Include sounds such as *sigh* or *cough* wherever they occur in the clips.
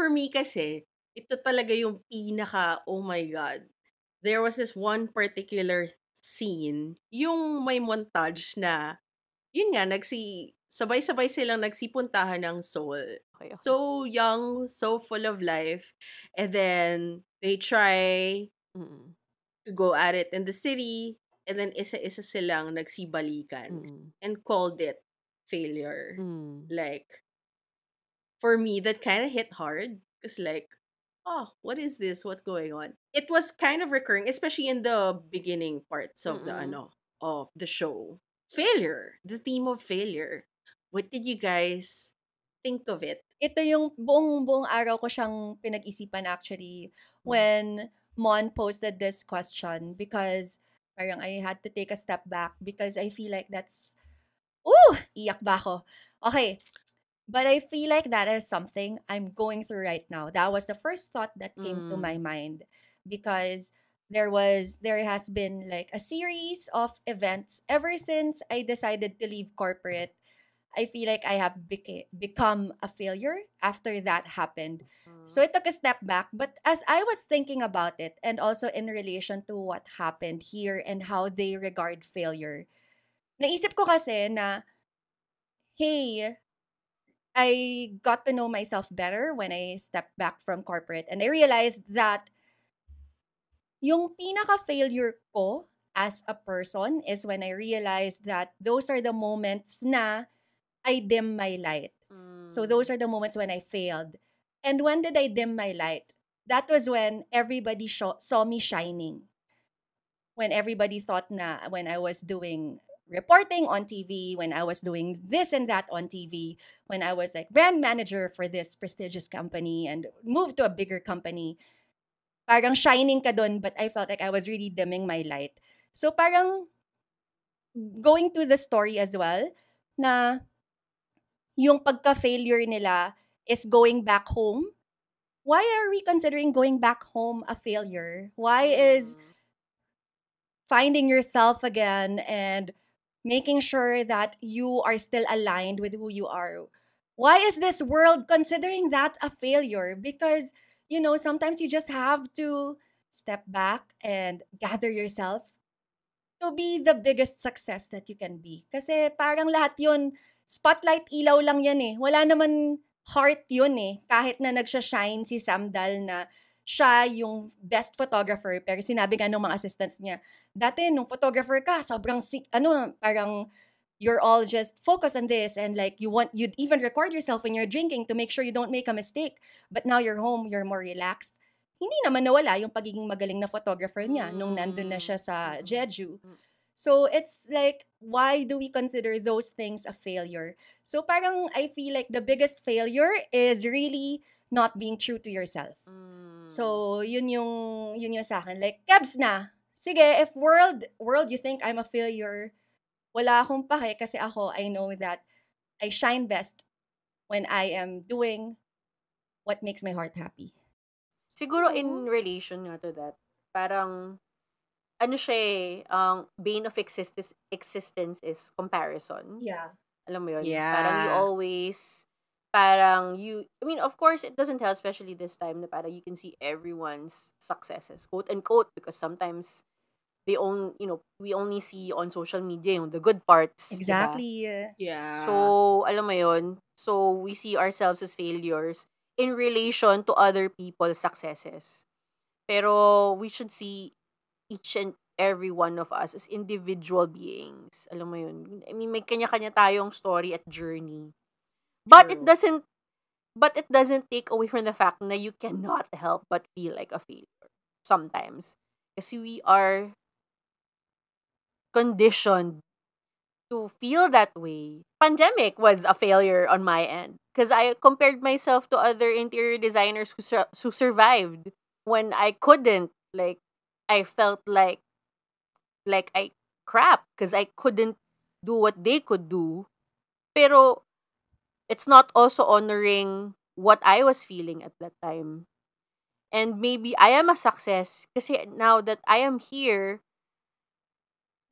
for me kasi, ito talaga yung pinaka, oh my God. There was this one particular scene, yung may montage na, yun nga, nagsi, sabay-sabay silang nagsipuntahan ng Seoul. So young, so full of life. And then, they try mm. to go at it in the city. And then, isa-isa silang nagsibalikan mm. and called it failure. Mm. Like, for me that kind of hit hard because like oh what is this what's going on it was kind of recurring especially in the beginning parts of Mm-mm. the ano of the show failure the theme of failure what did you guys think of it ito yung buong buong araw ko siyang pinag-isipan actually mm. when Mon posted this question because parang I had to take a step back because I feel like that's Ooh! Iyak ba ako? Okay. But I feel like that is something I'm going through right now. That was the first thought that came mm. to my mind because there was there has been like a series of events ever since I decided to leave corporate. I feel like I have beca- become a failure after that happened. So mm-hmm. I took a step back. But as I was thinking about it, and also in relation to what happened here and how they regard failure, naisip ko kasi na, hey, I got to know myself better when I stepped back from corporate and I realized that yung pinaka-failure ko as a person is when I realized that those are the moments na I dim my light. Mm. So those mm. are the moments when I failed. And when did I dim my light? That was when everybody sh- saw me shining. When everybody thought na when I was doing reporting on TV, when I was doing this and that on TV, when I was like brand manager for this prestigious company and moved to a bigger company, parang shining ka dun, but I felt like I was really dimming my light. So parang going to the story as well, na yung pagka-failure nila is going back home. Why are we considering going back home a failure? Why is mm. finding yourself again and making sure that you are still aligned with who you are. Why is this world considering that a failure? Because, you know, sometimes you just have to step back and gather yourself to be the biggest success that you can be. Kasi parang lahat yun, spotlight ilaw lang yan eh. Wala naman heart yun eh. Kahit na nagsashine si Samdal na siya yung best photographer. Pero sinabi nga ng mga assistants niya, dati nung photographer ka, sobrang sick, ano, parang you're all just focused on this and like you want you'd even record yourself when you're drinking to make sure you don't make a mistake but now you're home you're more relaxed hindi naman nawala yung pagiging magaling na photographer niya mm. nung nandun na siya sa mm, mm, mm, Jeju so it's like why do we consider those things a failure so parang i feel like the biggest failure is really not being true to yourself. Mm. So, yun yung, yun yung sa akin. Like, Kebs na. Sige, if world, world, you think I'm a failure, wala akong pake kasi ako, I know that I shine best when I am doing what makes my heart happy. Siguro in relation nga to that, parang, ano siya eh, ang um, bane of existence, existence is comparison. Yeah. Alam mo yun? Yeah. Parang you always parang you, I mean, of course, it doesn't help, especially this time, na parang you can see everyone's successes, quote and quote, because sometimes they own, you know, we only see on social media yung the good parts. Exactly. Diba? Yeah. So, alam mo yon So, we see ourselves as failures in relation to other people's successes. Pero, we should see each and every one of us as individual beings. Alam mo yon I mean, may kanya-kanya tayong story at journey. But True. it doesn't but it doesn't take away from the fact that you cannot help but feel like a failure sometimes. Because we are conditioned to feel that way. Pandemic was a failure on my end because I compared myself to other interior designers who, who survived when I couldn't. Like, I felt like like I crap because I couldn't do what they could do. Pero it's not also honoring what I was feeling at that time. And maybe I am a success kasi now that I am here,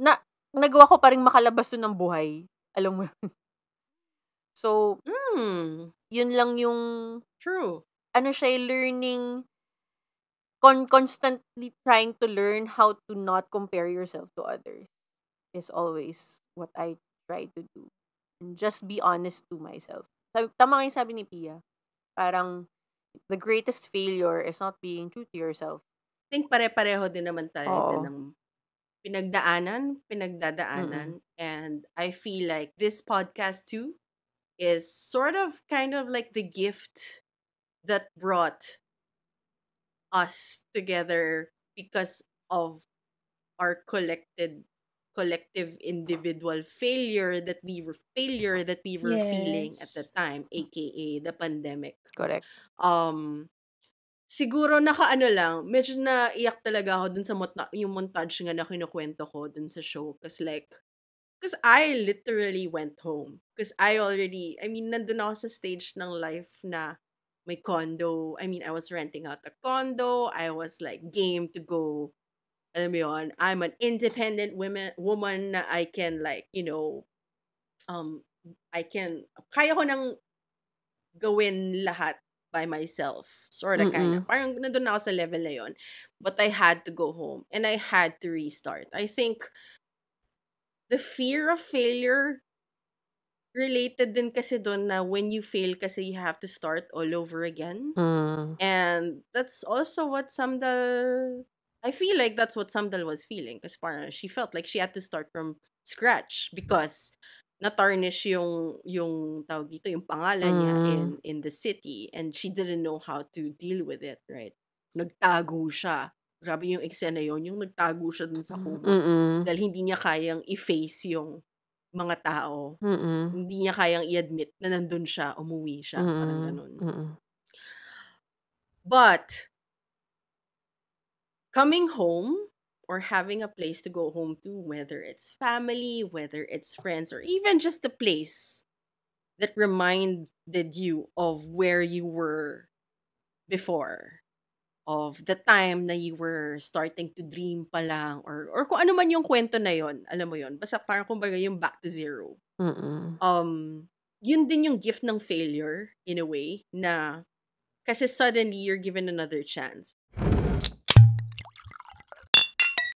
na nagawa ko pa rin makalabas doon ng buhay. Alam mo *laughs* So, mm. yun lang yung... True. Ano siya, eh, learning, con- constantly trying to learn how to not compare yourself to others is always what I try to do just be honest to myself. tama nga yung sabi ni Pia. Parang, the greatest failure is not being true to yourself. I think pare-pareho din naman tayo Oo. din ng pinagdaanan, pinagdadaanan. Mm-hmm. And I feel like this podcast too is sort of kind of like the gift that brought us together because of our collected collective individual failure that we were failure that we were yes. feeling at the time aka the pandemic correct um siguro naka ano lang medyo na iyak talaga ako dun sa mot- yung montage nga na kinukwento ko dun sa show kasi like because I literally went home because I already I mean nandun ako sa stage ng life na may condo I mean I was renting out a condo I was like game to go I'm an independent women woman. I can like, you know, um I can kaya ko nang gawin lahat by myself. Sort of kind of. Parang nandun na ako sa level na yon. But I had to go home and I had to restart. I think the fear of failure related din kasi doon na when you fail kasi you have to start all over again. Mm. And that's also what some the I feel like that's what Samdal was feeling kasi parang she felt like she had to start from scratch because na-tarnish yung, yung tawag dito, yung pangalan mm. niya in, in the city and she didn't know how to deal with it, right? Nagtago siya. Grabe yung eksena yon yung nagtago siya dun sa kubo. Mm. Mm. Dahil hindi niya kayang i-face yung mga tao. Mm-mm. Hindi niya kayang i-admit na nandun siya, umuwi siya, Mm-mm. parang mm. ganun. Mm-mm. But, coming home or having a place to go home to, whether it's family, whether it's friends, or even just a place that reminded you of where you were before, of the time na you were starting to dream pa lang, or, or kung ano man yung kwento na yon, alam mo yon, basta parang kumbaga yung back to zero. Mm-mm. Um, yun din yung gift ng failure, in a way, na kasi suddenly you're given another chance.